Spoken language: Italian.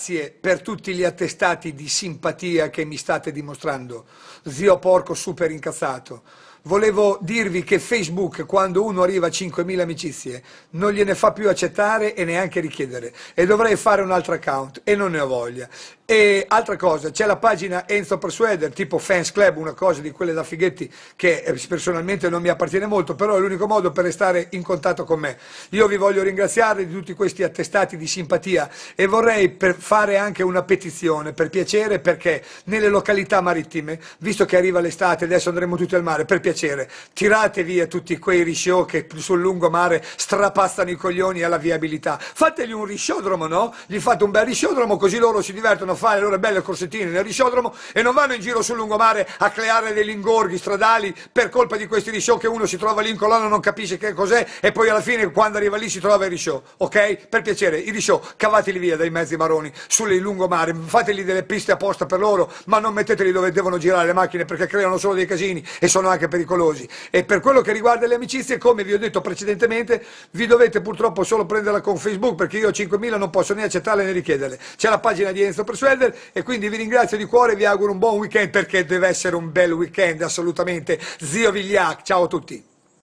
Grazie per tutti gli attestati di simpatia che mi state dimostrando. Zio porco super incazzato volevo dirvi che Facebook, quando uno arriva a 5.000 amicizie, non gliene fa più accettare e neanche richiedere. E dovrei fare un altro account e non ne ho voglia. E altra cosa, c'è la pagina Enzo Persuader, tipo Fans Club, una cosa di quelle da fighetti che eh, personalmente non mi appartiene molto, però è l'unico modo per restare in contatto con me. Io vi voglio ringraziare di tutti questi attestati di simpatia e vorrei fare anche una petizione, per piacere, perché nelle località marittime, visto che arriva l'estate, adesso andremo tutti al mare, per piacere, piacere, tirate via tutti quei risciò che sul lungomare strapazzano i coglioni alla viabilità, fategli un risciodromo, no? Gli fate un bel risciodromo così loro si divertono a fare le loro belle corsettine nel risciodromo e non vanno in giro sul lungomare a creare degli ingorghi stradali per colpa di questi risciò che uno si trova lì in colonna non capisce che cos'è e poi alla fine quando arriva lì si trova il risciò, ok? Per piacere, i risciò cavateli via dai mezzi maroni, sulle lungomare, fateli delle piste apposta per loro, ma non metteteli dove devono girare le macchine perché creano solo dei casini e sono anche pericolosi pericolosi. E per quello che riguarda le amicizie, come vi ho detto precedentemente, vi dovete purtroppo solo prenderla con Facebook perché io 5.000 non posso né accettarle né richiederle. C'è la pagina di Enzo Persuader e quindi vi ringrazio di cuore e vi auguro un buon weekend perché deve essere un bel weekend assolutamente. Zio Vigliac, ciao a tutti.